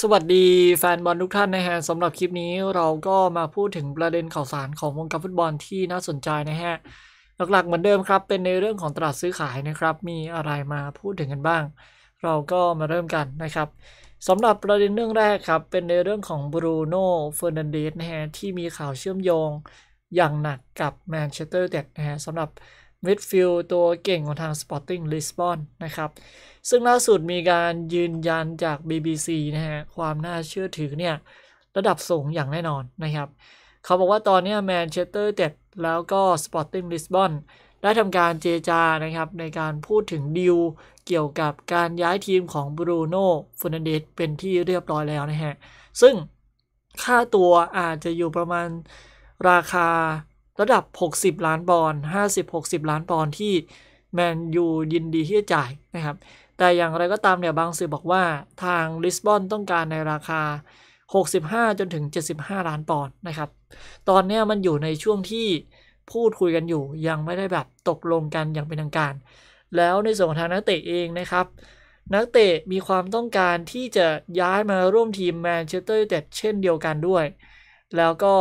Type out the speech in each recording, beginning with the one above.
สวัสดีแฟนบอลทุกท่านนะฮะสำหรับคลิปนี้เราก็มาพูดถึงประเด็นข่าวสารของวงการฟุตบอลที่น่าสนใจนะฮะหลักๆเหมือนเดิมครับเป็นในเรื่องของตลาดซื้อขายนะครับมีอะไรมาพูดถึงกันบ้าง เราก็มาเริ่มกันนะครับสำหรับประเด็นเรื่องแรกครับเป็นในเรื่องของบรูโน่เฟอร์นันเดสนะฮะที่มีข่าวเชื่อมโยงอย่างหนักกับแมนเชสเตอร์เด็ดนะฮะสำหรับมิดฟิลด์ตัวเก่งของทาง Sporting Lisbon นะครับ ซึ่งล่าสุดมีการยืนยันจาก BBC นะฮะ ความน่าเชื่อถือเนี่ยระดับสูงอย่างแน่นอนนะครับ เขาบอกว่าตอนนี้แมนเชสเตอร์เด็ดแล้วก็ Sporting Lisbon ได้ทำการเจจานะครับ ในการพูดถึงดิวเกี่ยวกับการย้ายทีมของบรูโน่ฟอนเดสเป็นที่เรียบร้อยแล้วนะฮะ ซึ่งค่าตัวอาจจะอยู่ประมาณราคาระดับ 60 ล้านปอนด์ 50-60 ล้านปอนด์ที่แมนยูยินดีที่จะจ่ายนะครับ แต่อย่างไรก็ตามเนี่ยบางสื่อบอกว่าทางลิสบอนต้องการในราคา 65จนถึง75 ล้านปอนด์นะครับ ตอนนี้มันอยู่ในช่วงที่พูดคุยกันอยู่ ยังไม่ได้แบบตกลงกันอย่างเป็นทางการ แล้วในส่วนของทางนักเตะเองนะครับ นักเตะมีความต้องการที่จะย้ายมาร่วมทีมแมนเชสเตอร์ยูไนเต็ดเช่นเดียวกันด้วย แล้วก็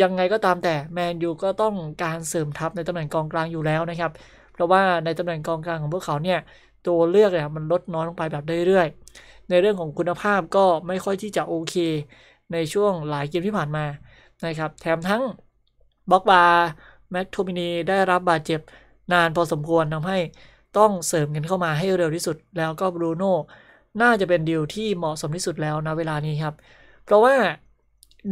ยังไงก็ตามแต่แมนยูก็ต้องการเสริมทัพในตำแหน่งกองกลางอยู่แล้วนะครับ เพราะว่าในตำแหน่งกองกลางของพวกเขาเนี่ยตัวเลือกเนี่ยมันลดน้อยลงไปแบบเรื่อย ๆ ในเรื่องของคุณภาพก็ไม่ค่อยที่จะ โอเค ในช่วงหลายเกมที่ผ่านมานะครับ แถมทั้งบ็อกบาแม็กโทมินีได้รับบาดเจ็บนานพอสมควรทำให้ต้องเสริมกันเข้ามาให้เร็วที่สุด แล้วก็บรูโน่น่าจะเป็นดีลที่เหมาะสมที่สุดแล้วนะเวลานี้ครับ เพราะว่า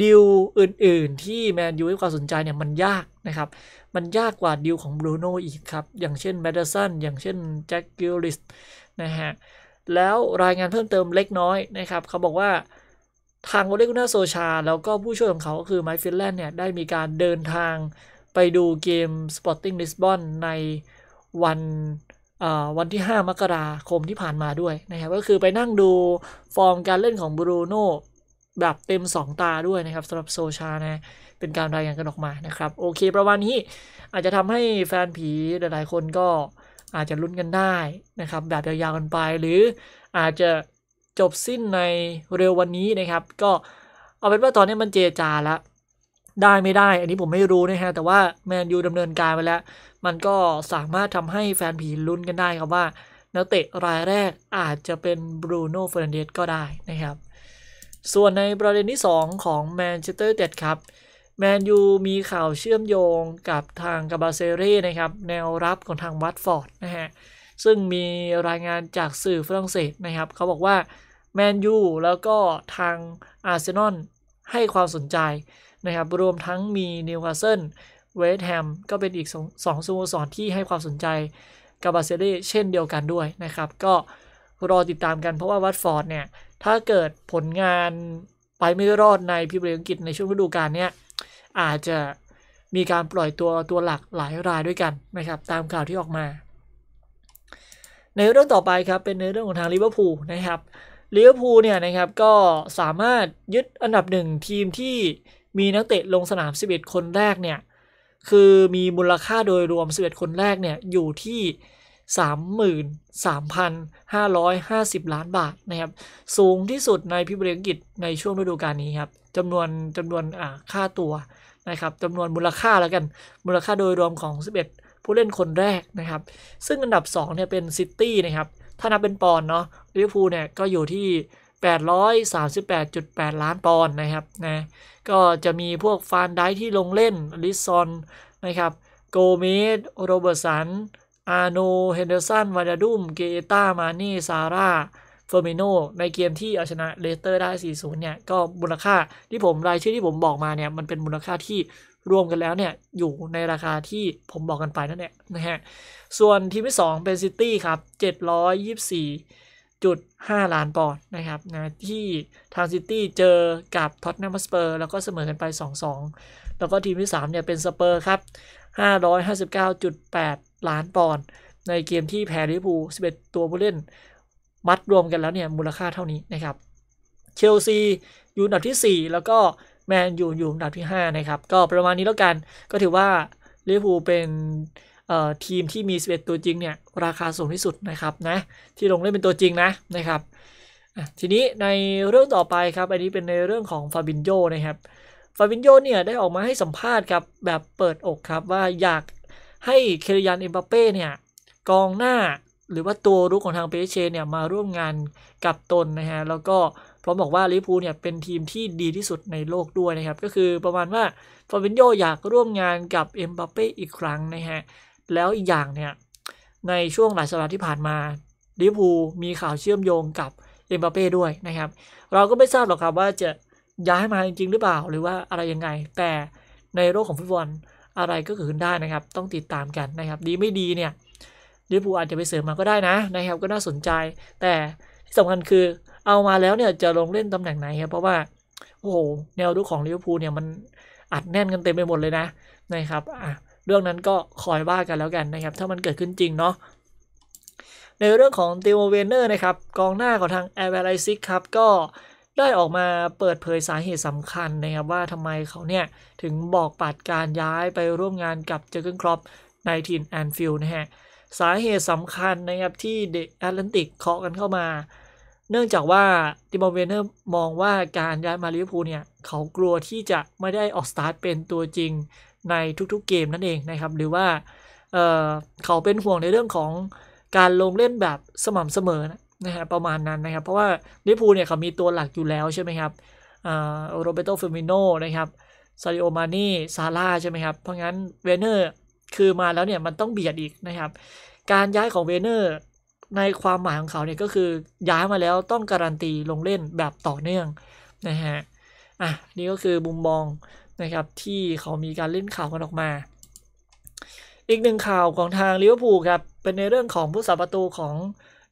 ดิวอื่นๆที่แมนยูให้ความสนใจเนี่ยมันยากนะครับ มันยากกว่าดิวของบรูโน่อีกครับ อย่างเช่นแมดเดสัน อย่างเช่นแจ็คกิลลิส นะฮะ แล้วรายงานเพิ่มเติมเล็กน้อยนะครับเขาบอกว่าทางโอเลกุนาโซชาแล้วก็ผู้ช่วยของเขาก็คือไมค์ฟิลแลนด์เนี่ยได้มีการเดินทางไปดูเกม Sporting Lisbon ในวันวันที่ 5 มกราคมที่ผ่านมาด้วยนะครับก็คือไปนั่งดูฟอร์มการเล่นของบรูโนแบบเต็ม 2 ตาด้วยนะครับสำหรับโซชานะ เป็นการรายงานกันออกมานะครับ โอเค ประมาณนี้อาจจะทำให้แฟนผีหลายๆคนก็อาจจะลุ้นกันได้นะครับแบบยาวๆกันไปหรืออาจจะจบสิ้นในเร็ววันนี้นะครับ ก็เอาเป็นว่าตอนนี้มันเจจาแล้วได้ไม่ได้อันนี้ผมไม่รู้นะฮะแต่ว่าแมนยูดำเนินการไปแล้วมันก็สามารถทำให้แฟนผีลุ้นกันได้ครับว่านักเตะรายแรกอาจจะเป็นบรูโน่เฟรนเดสก็ได้นะครับส่วนในประเด็นที่ 2 ของแมนเชสเตอร์เดดครับแมนยูมีข่าวเชื่อมโยงกับทางกาบาเซเร่นะครับแนวรับของทางวัตฟอร์ดนะฮะซึ่งมีรายงานจากสื่อฝรั่งเศสนะครับ เขาบอกว่าแมนยูแล้วก็ทางอาร์เซนอลให้ความสนใจนะครับรวมทั้งมีนิวคาสเซิลเวสต์แฮมก็เป็นอีกสองสโมสรที่ให้ความสนใจกาบาเซเร่เช่นเดียวกันด้วยนะครับ ก็รอติดตามกันเพราะว่าวัตฟอร์ดเนี่ยถ้าเกิดผลงานไปไม่รอดในพิบรีอังกฤษในช่วงฤดูกาลเนี้ยอาจจะมีการปล่อยตัวตัวหลักหลายรายด้วยกันนะครับตามข่าวที่ออกมา ในเรื่องต่อไปครับเป็นในเรื่องของทางลิเวอร์พูลนะครับลิเวอร์พูลเนี่ยนะครับก็สามารถยึดอันดับหนึ่งทีมที่มีนักเตะลงสนาม 11 คนแรกเนี่ยคือมีมูลค่าโดยรวม 11 คนแรกเนี่ยอยู่ที่33,550 ล้านบาทนะครับสูงที่สุดในพิบริกิจในช่วงฤดูกาลนี้ครับจำนวนจำนวนค่าตัวนะครับจำนวนมูลค่าแล้วกันมูลค่าโดยรวมของ 11 ผู้เล่นคนแรกนะครับซึ่งอันดับ 2เนี่ยเป็นซิตี้นะครับถ้านับเป็นปอนเนาะลิเวอร์พูลเนี่ยก็อยู่ที่ 838.8 ล้านปอนนะครับนะก็จะมีพวกฟานไดที่ลงเล่นลิซอนนะครับโกเมสโรเบิร์ตสันอาโนเฮนเดอร์สันวาดาดุมเกต้ามานน่ซาร่าเฟอร์มิโนในเกมที่เอาชนะเลสเตอร์ได้4-0เนี่ย ก็มูลค่าที่ผมรายชื่อที่ผมบอกมาเนี่ย มันเป็นมูลค่าที่รวมกันแล้วเนี่ย อยู่ในราคาที่ผมบอกกันไปนั่นแหละนะฮะส่วนทีมที่2เป็นซิตี้ครับ 724.5 ล้านปอนด์นะครับนะที่ทางซิตี้เจอกับท็อตแนมสเปอร์ แล้วก็เสมอกันไป 2-2 แล้วก็ทีมที่3เนี่ยเป็นสเปอร์ครับ559.8ล้านปอนด์ในเกมที่แพ้ลิเวอร์พูล11 ตัวผู้เล่น มัดรวมกันแล้วเนี่ยมูลค่าเท่านี้นะครับ เชลซีอยู่อันดับที่ 4 แล้วก็แมนยูอยู่อันดับที่5นะครับก็ประมาณนี้แล้วกันก็ถือว่าลิเวอร์พูลเป็นทีมที่มี 11 ตัวจริงเนี่ยราคาสูงที่สุดนะครับนะที่ลงเล่นเป็นตัวจริงนะนะครับทีนี้ในเรื่องต่อไปครับอันนี้เป็นในเรื่องของฟาบินโยนะครับฟาบินโยเนี่ยได้ออกมาให้สัมภาษณ์ครับแบบเปิดอกครับว่าอยากให้เครียันเอ็มบาเป้เนี่ยกองหน้าหรือว่าตัวรุกของทางเปเชเนี่ยมาร่วมงานกับตนนะฮะแล้วก็พร้อมบอกว่าลิพูเนี่ยเป็นทีมที่ดีที่สุดในโลกด้วยนะครับ ก็คือประมาณว่าฟาบินโยอยากร่วมงานกับเอ็มบาเป้อีกครั้งนะฮะแล้วอีกอย่างเนี่ยในช่วงหลายสัปดาห์ที่ผ่านมาลิพูมีข่าวเชื่อมโยงกับเอ็มบาเป้ด้วยนะครับ เราก็ไม่ทราบหรอกครับว่าจะย้ายมาจริง ๆ หรือเปล่า หรือว่าอะไรยังไง แต่ในโลกของฟุตบอลอะไรก็เกิดขึ้นได้นะครับต้องติดตามกันนะครับ ดีไม่ดีเนี่ย ลิเวอร์พูลอาจจะไปเสริมมาก็ได้นะนะครับ ก็น่าสนใจ แต่ที่สำคัญคือเอามาแล้วเนี่ยจะลงเล่นตำแหน่งไหนครับเพราะว่า โอ้โห แนวรุกของลิเวอร์พูลเนี่ยมันอัดแน่นกันเต็มไปหมดเลยนะ นะครับอ่ะเรื่องนั้นก็คอยว่ากันแล้วกันนะครับ ถ้ามันเกิดขึ้นจริงเนาะ ในเรื่องของติโมเวเนอร์นะครับ กองหน้าของทางแอร์เบลไลซิกครับก็ได้ออกมาเปิดเผยสาเหตุสำคัญนะครับว่าทำไมเขาเนี่ยถึงบอกปัดการย้ายไปร่วมงานกับเจอร์เกนครอปในทีมแอนฟิลด์นะฮะสาเหตุสำคัญนะครับที่เดอะแอตแลนติกเคาะกันเข้ามา เนื่องจากว่าติมอร์เวเนอร์มองว่าการย้ายมาลิเวอร์พูลเนี่ยเขากลัวที่จะไม่ได้ออกสตาร์ทเป็นตัวจริงในทุกๆเกมนั่นเองนะครับหรือว่าเเขาเป็นห่วงในเรื่องของการลงเล่นแบบสม่ำเสมอนะนะฮะประมาณนั้นนะครับเพราะว่าลิปูเนี่ยเขามีตัวหลักอยู่แล้วใช่ไหมครับโรเบโตเฟมิโนนะครับซาริโอมานีซาร่าใช่ไหมครับเพราะงั้นเวเนอร์คือมาแล้วเนี่ยมันต้องเบียดอีกนะครับการย้ายของเวเนอร์ในความหมายของเขาเนี่ยก็คือย้ายมาแล้วต้องการันตีลงเล่นแบบต่อเนื่องนะฮะอ่ะนี่ก็คือมุมมองนะครับ ที่เขามีการเล่นข่าวกันออกมา อีกหนึ่งข่าวของทางลิเวอร์พูลครับเป็นในเรื่องของผู้สาประตูของ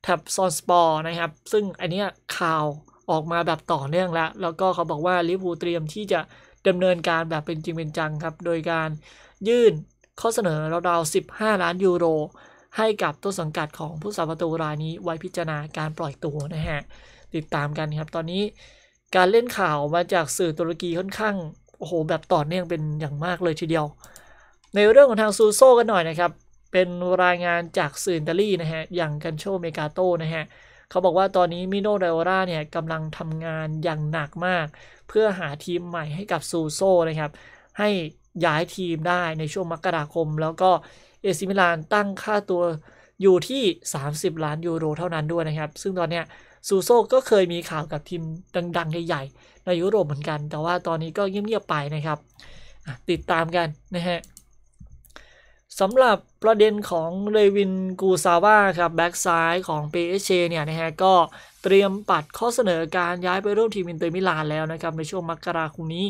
แท็บซอนสปอร์นะครับ ซึ่งอันเนี้ยข่าวออกมาแบบต่อเนื่องแล้ว แล้วก็เขาบอกว่าลิเวอร์พูลเตรียมที่จะดำเนินการแบบเป็นจริงเป็นจังครับ โดยการยื่นข้อเสนอราวๆ15 ล้านยูโร ให้กับต้นสังกัดของผู้สาประตูรายนี้ไว้พิจารณาการปล่อยตัวนะฮะ ติดตามกันครับ ตอนนี้การเล่นข่าวมาจากสื่อตุรกีค่อนข้างโอ้โหแบบต่อเนื่องเป็นอย่างมากเลยทีเดียว ในเรื่องของทางซูโซ่กันหน่อยนะครับเป็นรายงานจากสื่ออิตาลีนะฮะ อย่างกันโชเมกาโตนะฮะ เขาบอกว่าตอนนี้มิโนไดโอราเนี่ยกำลังทำงานอย่างหนักมาก เพื่อหาทีมใหม่ให้กับซูโซ่นะครับ ให้ย้ายทีมได้ในช่วงมกราคม แล้วก็เอซิมิลานตั้งค่าตัวอยู่ที่ 30 ล้านยูโรเท่านั้นด้วยนะครับ ซึ่งตอนเนี้ยซูโซ่ก็เคยมีข่าวกับทีมดังๆ ใหญ่ๆ ในยุโรปเหมือนกัน แต่ว่าตอนนี้ก็เงียบๆไปนะครับ ติดตามกันนะฮะสำหรับประเด็นของเรวินกูซาว่าครับแบ็กซ้ายของ PSG เนี่ยนะฮะก็เตรียมปัดข้อเสนอการย้ายไปร่วมทีมอินเตอร์มิลานแล้วนะครับในช่วงมกราคมนี้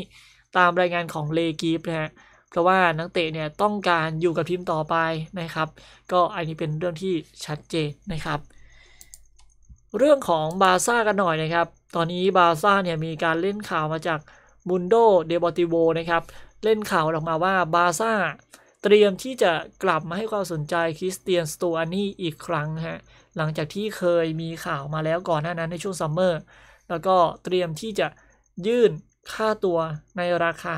ตามรายงานของเลกีฟนะฮะเพราะว่านักเตะเนี่ยต้องการอยู่กับทีมต่อไปนะครับ ก็อันนี้เป็นเรื่องที่ชัดเจนนะครับ เรื่องของบาซ่ากันหน่อยนะครับ ตอนนี้บาซ่าเนี่ยมีการเล่นข่าวมาจากมุนโดเดบอติโวนะครับเล่นข่าวออกมาว่าบาซ่าเตรียมที่จะกลับมาให้ความสนใจคริสเตียนสตูอานี่อีกครั้งฮะหลังจากที่เคยมีข่าวมาแล้วก่อนหน้านั้นในช่วงซัมเมอร์แล้วก็เตรียมที่จะยื่นค่าตัวในราคา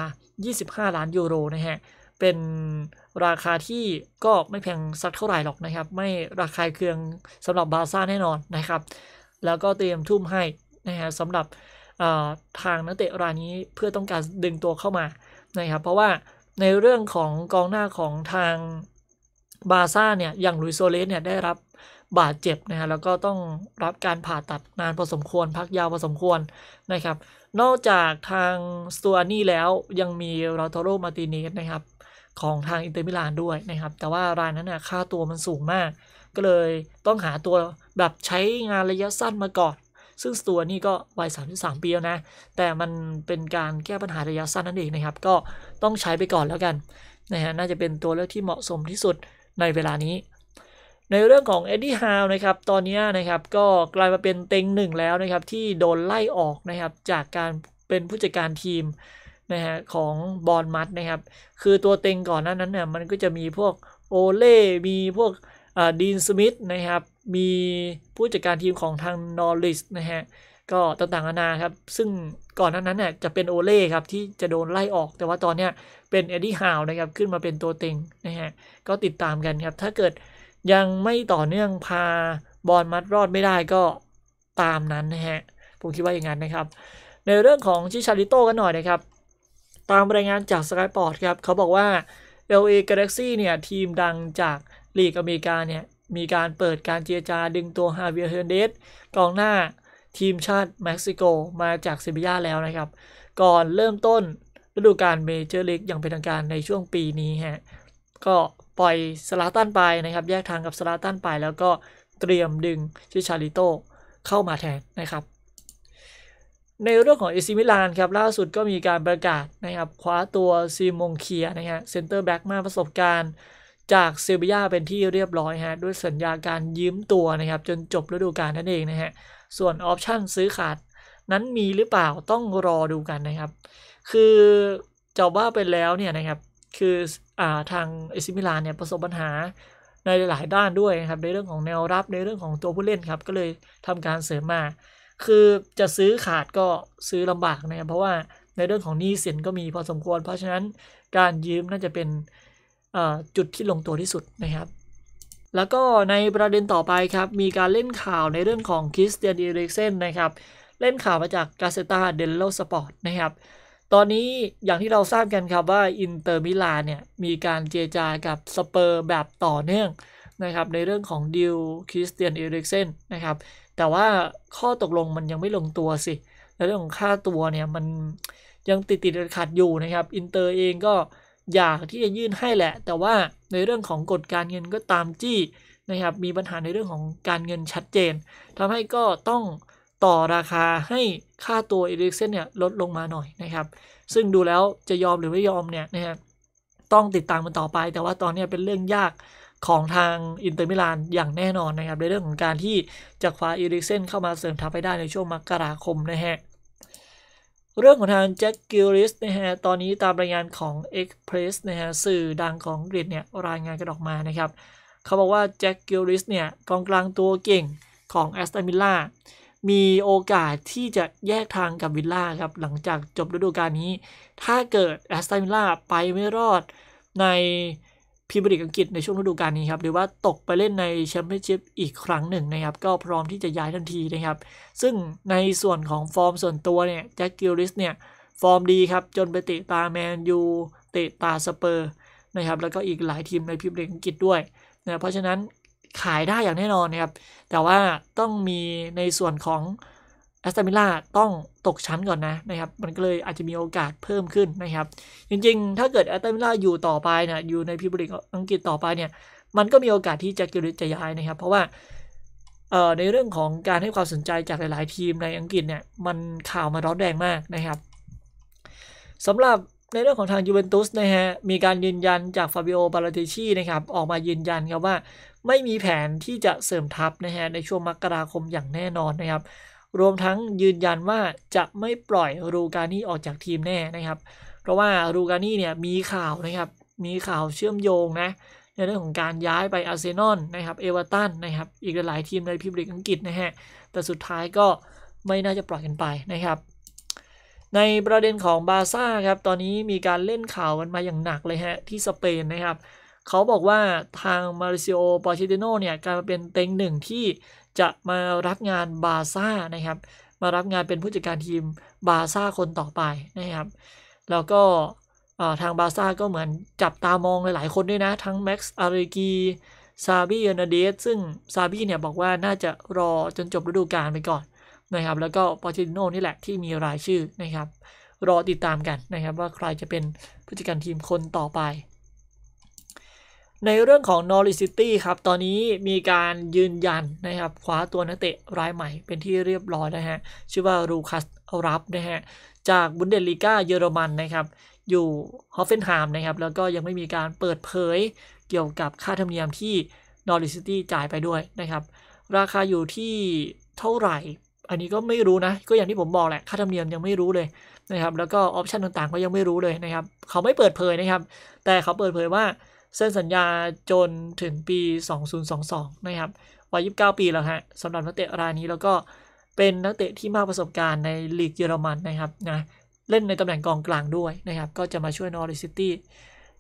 25 ล้านยูโรนะฮะเป็นราคาที่ก็ไม่แพงสักเท่าไหร่หรอกนะครับไม่ราคาเคืองสำหรับบาซ่าแน่นอนนะครับแล้วก็เตรียมทุ่มให้นะฮะสำหรับทางนักเตะรายนี้เพื่อต้องการดึงตัวเข้ามานะครับเพราะว่าในเรื่องของกองหน้าของทางบาซ่าเนี่ย อย่างลุยโซเลสเนี่ยได้รับบาดเจ็บนะฮะแล้วก็ต้องรับการผ่าตัดนานพอสมควร พักยาวพอสมควรนะครับ นอกจากทางสตูอานี่แล้ว ยังมีรอโตโรมาตินนสนะครับ ของทางอินเตอร์มิลานด้วยนะครับ แต่ว่ารายนั้นน่ยค่าตัวมันสูงมาก ก็เลยต้องหาตัวแบบใช้งานระยะสั้นมาก่อนซึ่งตัวนี่ก็วัย33ปีแล้วนะ แต่มันเป็นการแก้ปัญหาระยะสั้นนั่นเองนะครับ ก็ต้องใช้ไปก่อนแล้วกัน นะฮะ น่าจะเป็นตัวเลือกที่เหมาะสมที่สุดในเวลานี้ ในเรื่องของเอ็ดดี้ฮาวนะครับ ตอนนี้นะครับก็กลายมาเป็นเต็งหนึ่งแล้วนะครับ ที่โดนไล่ออกนะครับ จากการเป็นผู้จัดการทีมนะฮะของบอลมัดนะครับ คือตัวเต็งก่อนหน้านั้นเนี่ยมันก็จะมีพวกโอเล่ มีพวกดีนสมิธนะครับมีผู้จัดการทีมของทางนอริสนะฮะ ก็ต่างๆนานาครับ ซึ่งก่อนนั้นนั้นเนี่ยจะเป็นโอเล่ครับ ที่จะโดนไล่ออก แต่ว่าตอนเนี้ยเป็นเอ็ดดี้ฮาวนะครับ ขึ้นมาเป็นตัวเต็งนะฮะ ก็ติดตามกันครับ ถ้าเกิดยังไม่ต่อเนื่องพาบอล มัดรอดไม่ได้ก็ตามนั้นนะฮะ ผมคิดว่าอย่างนั้นนะครับ ในเรื่องของชิชาริโต้กันหน่อยนะครับตามรายงานจากสกายปอร์ตครับเขาบอกว่า LA Galaxy เนี่ยทีมดังจากลีกอเมริกาเนี่ยมีการเปิดการเจรจาดึงตัวฮาเวียเฮอร์เดสกองหน้าทีมชาติเม็กซิโกมาจากเซบียาแล้วนะครับ ก่อนเริ่มต้นฤดูกาลเมเจอร์ลีกอย่างเป็นทางการในช่วงปีนี้ฮะก็ปล่อยสลาตันไปนะครับ แยกทางกับสลาตันไป แล้วก็เตรียมดึงชิชาริโตเข้ามาแทนนะครับ ในเรื่องของเอซิมิลานครับ ล่าสุดก็มีการประกาศนะครับคว้าตัวซีมงเคียนะฮะเซนเตอร์แบ็กมาประสบการณ์จากเซบียาเป็นที่เรียบร้อยฮะด้วยสัญญาการยืมตัวนะครับ จนจบฤดูกาลนั่นเองนะฮะส่วนออปชั่นซื้อขาด นั้นมีหรือเปล่าต้องรอดูกันนะครับคือจะว่าไปแล้วเนี่ยนะครับคืออ่าทางเอซิมิลานเนี่ยประสบปัญหาในหลายด้านด้วยนะครับในเรื่องของแนวรับ ในเรื่องของตัวผู้เล่นครับ ก็เลยทำการเสริมมาคือ จะซื้อขาดก็ซื้อลำบากนะครับเพราะว่าในเรื่องของหนี้สินก็มีพอสมควร เพราะฉะนั้นการยืมน่าจะเป็นจุดที่ลงตัวที่สุดนะครับ แล้วก็ในประเด็นต่อไปครับ มีการเล่นข่าวในเรื่องของคริสเตียนเอริกเซนนะครับเล่นข่าวมาจากกาเซตาเดลโลสปอร์ตนะครับ ตอนนี้อย่างที่เราทราบกันครับว่าอินเตอร์มิลานเนี่ยมีการเจรจากับสเปอร์แบบต่อเนื่องนะครับ ในเรื่องของดิวคริสเตียนเอริกเซนนะครับแต่ว่าข้อตกลงมันยังไม่ลงตัวสิในเรื่องของค่าตัวเนี่ยมันยังติดติดขัดอยู่นะครับอินเตอร์เองก็อยากที่จะยื่นให้แหละ แต่ว่าในเรื่องของกฎการเงินก็ตามจี้นะครับมีปัญหาในเรื่องของการเงินชัดเจน ทำให้ก็ต้องต่อราคาให้ค่าตัวเอริกเซนเนี่ยลดลงมาหน่อยนะครับ ซึ่งดูแล้วจะยอมหรือไม่ยอมเนี่ยนะฮะต้องติดตามมันต่อไป แต่ว่าตอนนี้เป็นเรื่องยากของทางอินเตอร์มิลานอย่างแน่นอนนะครับในเรื่องของการที่จะคว้าเอริกเซนเข้ามาเสริมทัพให้ได้ในช่วงมกราคมนะฮะเรื่องของทางแจ็คกิลลิสนะฮะ ตอนนี้ตามรายงานของ Express นะฮะสื่อดังของอังกฤษเนี่ย รายงานกันออกมานะครับ เขาบอกว่าแจ็คกิลลิสเนี่ยกองกลางตัวเก่งของแอสตันวิลล่า มีโอกาสที่จะแยกทางกับวิลล่าครับหลังจากจบฤดูกาลนี้ ถ้าเกิดแอสตันวิลล่าไปไม่รอดในพรีเมียร์ลีกอังกฤษในช่วงฤดูกาลนี้ครับ หรือว่าตกไปเล่นในแชมเปี้ยนชิพอีกครั้งหนึ่งนะครับ ก็พร้อมที่จะย้ายทันทีนะครับ ซึ่งในส่วนของฟอร์มส่วนตัวเนี่ยแจ็คกิลลิสเนี่ย ฟอร์มดีครับ จนไปเตะตาแมนยูเตะตาสเปอร์นะครับ แล้วก็อีกหลายทีมในพรีเมียร์ลีกอังกฤษด้วยนะเพราะฉะนั้นขายได้อย่างแน่นอนนะครับแต่ว่าต้องมีในส่วนของแอสตันวิลล่าต้องตกชั้นก่อนนะนะครับ มันก็เลยอาจจะมีโอกาสเพิ่มขึ้นนะครับ จริง ๆ ถ้าเกิดแอสตันวิลล่าอยู่ต่อไปนะอยู่ในพิบริกอังกฤษต่อไปเนี่ยมันก็มีโอกาสที่จะกิดจะย้ายนะครับ เพราะว่าเอ่อในเรื่องของการให้ความสนใจจากหลายๆทีมในอังกฤษเนี่ยมันข่าวมาร้อนแรงมากนะครับสำหรับในเรื่องของทางยูเวนตุสนะฮะมีการยืนยันจากฟาบิโอ บาลาติชีนะครับออกมายืนยันครับว่า ไม่มีแผนที่จะเสริมทัพนะฮะในช่วงมกราคมอย่างแน่นอนนะครับรวมทั้งยืนยันว่าจะไม่ปล่อยรูการนี่ออกจากทีมแน่นะครับ เพราะว่ารูการนี่เนี่ยมีข่าวนะครับ มีข่าวเชื่อมโยงนะ ในเรื่องของการย้ายไปอาร์เซนอลนะครับ เอเวอร์ตันนะครับ อีกหลายทีมในพิบลิกอังกฤษนะฮะ แต่สุดท้ายก็ไม่น่าจะปล่อยกันไปนะครับ ในประเด็นของบาซ่าครับ ตอนนี้มีการเล่นข่าวกันมาอย่างหนักเลยฮะที่สเปนนะครับ เขาบอกว่าทางมาริซิโอปอร์เชติโนเนี่ยการมาเป็นเต็งหนึ่งที่จะมารับงานบาซ่านะครับ มารับงานเป็นผู้จัดการทีมบาซ่าคนต่อไปนะครับ แล้วก็ทางบาซ่าก็เหมือนจับตามองหลายๆ คนด้วยนะ ทั้งแม็กซ์อาริกีซาบี้เอนเดซซึ่งซาบี้เนี่ยบอกว่าน่าจะรอจนจบฤดูกาลไปก่อนนะครับแล้วก็ปอร์ชิโนนี่แหละที่มีรายชื่อนะครับ รอติดตามกันนะครับว่าใครจะเป็นผู้จัดการทีมคนต่อไปในเรื่องของนอริ h ิตี้ครับ ตอนนี้มีการยืนยันนะครับคว้าตัวนักเตะรายใหม่เป็นที่เรียบร้อยนะฮะ ชื่อว่ารูคัสรับนะฮะ จากบุนเดสลีกาเยอรมันนะครับ อยู่ฮอฟเฟนไฮม์นะครับ แล้วก็ยังไม่มีการเปิดเผยเกี่ยวกับค่าธรรมเนียมที่นอริ h ิตี้จ่ายไปด้วยนะครับ ราคาอยู่ที่เท่าไหร่ อันนี้ก็ไม่รู้นะ ก็อย่างที่ผมบอกแหละ ค่าธรรมเนียมยังไม่รู้เลยนะครับแล้วก็ออปชันต่างๆก็ยังไม่รู้เลยนะครับเขาไม่เปิดเผยนะครับแต่เขาเปิดเผยว่าเซ็นสัญญาจนถึงปี 2022 นะครับ วัย 29 ปีแล้วฮะสำหรับนักเตะรายนี้แล้วก็เป็นนักเตะที่มากประสบการณ์ในลีกเยอรมันนะครับ นะ เล่นในตำแหน่งกองกลางด้วยนะครับ ก็จะมาช่วยนอริซิตี้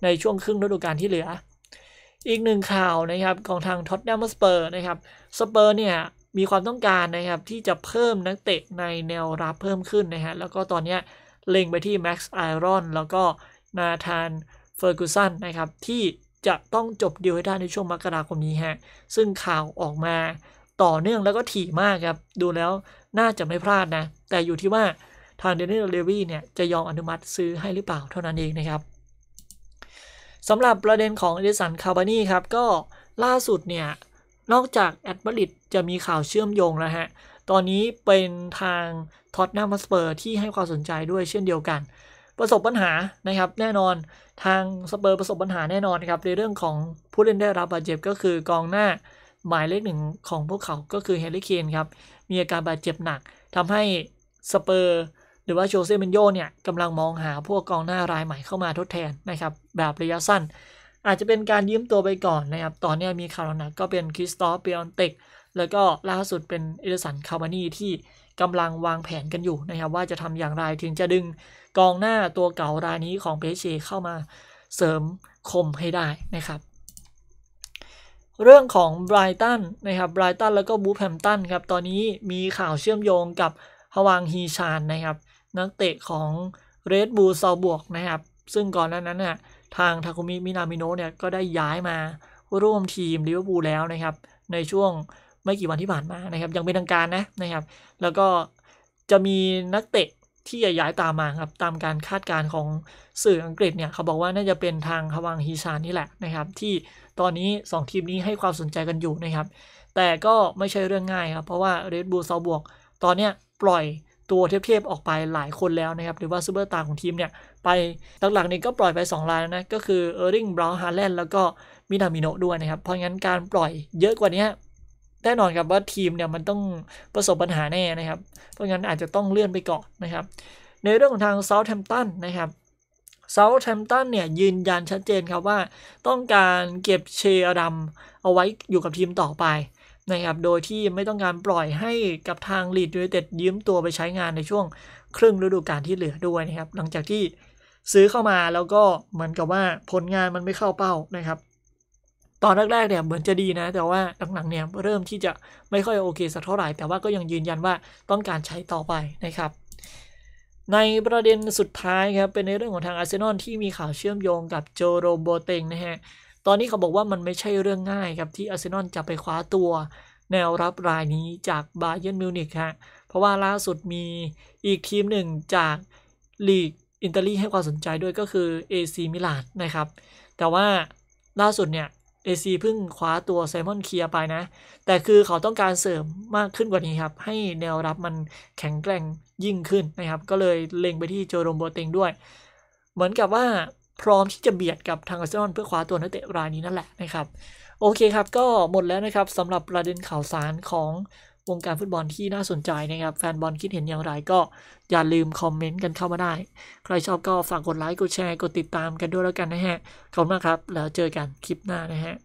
ในช่วงครึ่งฤดูกาลที่เหลือ อีกหนึ่งข่าวนะครับของทางท็อตแนมสเปอร์นะครับ สเปอร์เนี่ยมีความต้องการนะครับที่จะเพิ่มนักเตะในแนวรับเพิ่มขึ้นนะฮะ แล้วก็ตอนนี้เล็งไปที่แม็กซ์ไอรอนแล้วก็นาธานเฟอร์กูสันนะครับ ที่จะต้องจบดีลให้ได้ในช่วงมกราคมนี้ฮะซึ่งข่าวออกมาต่อเนื่องแล้วก็ถี่มากครับ ดูแล้วน่าจะไม่พลาดนะ แต่อยู่ที่ว่าทางเดนนิส เลวีเนี่ย จะยอมอนุมัติซื้อให้หรือเปล่าเท่านั้นเองนะครับสำหรับประเด็นของเอเดสันคาร์บานีครับ ก็ล่าสุดเนี่ย นอกจากแอดมบริดจะมีข่าวเชื่อมโยงแล้วฮะ ตอนนี้เป็นทางท็อตแนมัสเปอร์ที่ให้ความสนใจด้วยเช่นเดียวกันประสบปัญหานะครับแน่นอนทางสเปอร์ประสบปัญหาแน่นอนครับในเรื่องของผู้เล่นได้รับบาดเจ็บก็คือกองหน้าหมายเลขหนึ่งของพวกเขาก็คือเฮลิเคนครับมีอาการบาดเจ็บหนัก ทำให้สเปอร์หรือว่าโชเซมินโยเนี่ยกำลังมองหาพวกกองหน้ารายใหม่เข้ามาทดแทนนะครับแบบระยะสั้น อาจจะเป็นการยืมตัวไปก่อนนะครับตอนนี้มีข่าวหนัก ก็เป็นคริสตอฟเปียนเต็กแล้วก็ล่าสุดเป็นเอเดสันคาร์วานีที่กำลังวางแผนกันอยู่นะครับว่าจะทำอย่างไรถึงจะดึงกองหน้าตัวเก่ารายนี้ของเปเชเข้ามาเสริมคมให้ได้นะครับ เรื่องของไบรตันนะครับไบรตันแล้วก็บูแฮมตันครับ ตอนนี้มีข่าวเชื่อมโยงกับฮวังฮีชานนะครับ นักเตะของเรดบูลซาบวกนะครับ ซึ่งก่อนหน้านั้นเนี่ยทางทาคุมิมินามิโนเนี่ยก็ได้ย้ายมาร่วมทีมลิเวอร์พูลแล้วนะครับ ในช่วงไม่กี่วันที่ผ่านมานะครับ ยังเป็นทางการนะนะครับแล้วก็จะมีนักเตะที่ใหญ่ๆตามมาครับ ตามการคาดการณ์ของสื่ออังกฤษเนี่ยเขาบอกว่าน่าจะเป็นทางฮวังฮีซานนี่แหละนะครับ ที่ตอนนี้ 2 ทีมนี้ให้ความสนใจกันอยู่นะครับ แต่ก็ไม่ใช่เรื่องง่ายครับ เพราะว่าเรดบูลเซาบวก ตอนเนี้ยปล่อยตัวเทพๆ ออกไปหลายคนแล้วนะครับ หรือว่าซูเปอร์ตาร์ของทีมเนี่ย ไปหลักๆนี่ก็ปล่อยไป 2รายแล้วนะก็คือเออร์ริงบราวน์ฮาร์แลนด์แล้วก็มินามิโนด้วยนะครับเพราะงั้นการปล่อยเยอะกว่านี้แน่นอนครับว่าทีมเนี่ยมันต้องประสบปัญหาแน่นะครับ เพราะงั้นอาจจะต้องเลื่อนไปก่อนนะครับ ในเรื่องของทางเซาท์แฮมป์ตันนะครับเซาท์แฮมป์ตันเนี่ยยืนยันชัดเจนครับว่าต้องการเก็บเชอดัม เอาไว้อยู่กับทีมต่อไปนะครับ โดยที่ไม่ต้องการปล่อยให้กับทางลีดยูไนเต็ดยืมตัวไปใช้งานในช่วงครึ่งฤดูกาลที่เหลือด้วยนะครับ หลังจากที่ซื้อเข้ามาแล้วก็เหมือนกับว่าผลงานมันไม่เข้าเป้านะครับตอนแรกๆ เนี่ย เหมือนจะดีนะ แต่ว่าหลังๆเนี่ย เริ่มที่จะไม่ค่อยโอเคสักเท่าไหร่ แต่ว่าก็ยังยืนยันว่าต้องการใช้ต่อไปนะครับ ในประเด็นสุดท้ายครับ เป็นในเรื่องของทางอาร์เซนอลที่มีข่าวเชื่อมโยงกับโจโรโบเตงนะฮะ ตอนนี้เขาบอกว่ามันไม่ใช่เรื่องง่ายครับที่อาร์เซนอลจะไปคว้าตัวแนวรับรายนี้จากบาเยิร์นมิวนิกฮะ เพราะว่าล่าสุดมีอีกทีมหนึ่งจากลีกอิตาลีให้ความสนใจด้วยก็คือ AC มิลานนะครับ แต่ว่าล่าสุดเนี่ยเอซีเพิ่งคว้าตัวไซมอนเคียไปนะ แต่คือเขาต้องการเสริมมากขึ้นกว่านี้ครับ ให้แนวรับมันแข็งแกร่งยิ่งขึ้นนะครับ ก็เลยเล็งไปที่โจโรมโบเตงด้วย เหมือนกับว่าพร้อมที่จะเบียดกับทางอาร์เซนอลเพื่อคว้าตัวนักเตะรายนี้นั่นแหละนะครับ โอเคครับ ก็หมดแล้วนะครับสำหรับประเด็นข่าวสารของวงการฟุตบอลที่น่าสนใจนะครับ แฟนบอลคิดเห็นอย่างไรก็อย่าลืมคอมเมนต์กันเข้ามาได้ ใครชอบก็ฝากกดไลค์ กดแชร์ กดติดตามกันด้วยแล้วกันนะฮะ ขอบคุณมากครับ แล้วเจอกันคลิปหน้านะฮะ